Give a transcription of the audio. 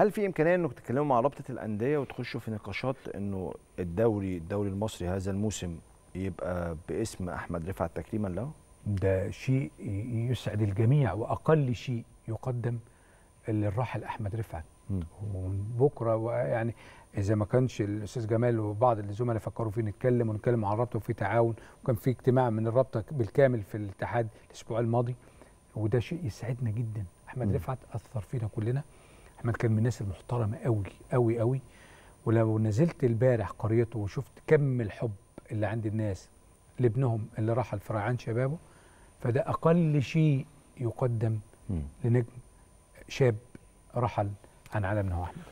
هل في امكانيه انك تتكلموا مع رابطه الانديه وتخشوا في نقاشات انه الدوري الدوري المصري هذا الموسم يبقى باسم احمد رفعت تكريما له؟ ده شيء يسعد الجميع واقل شيء يقدم للراحل احمد رفعت وبكره ويعني اذا ما كانش الاستاذ جمال وبعض الزملاء فكروا فيه نتكلم ونتكلم مع الرابطه وفي تعاون وكان في اجتماع من الرابطه بالكامل في الاتحاد الاسبوع الماضي وده شيء يسعدنا جدا احمد م. رفعت اثر فينا كلنا احمد كان من الناس المحترمه قوي قوي قوي ولو نزلت البارح قريته وشفت كم الحب اللي عند الناس لابنهم اللي رحل في ريعان شبابه فده اقل شيء يقدم لنجم شاب رحل عن عالمنا واحنا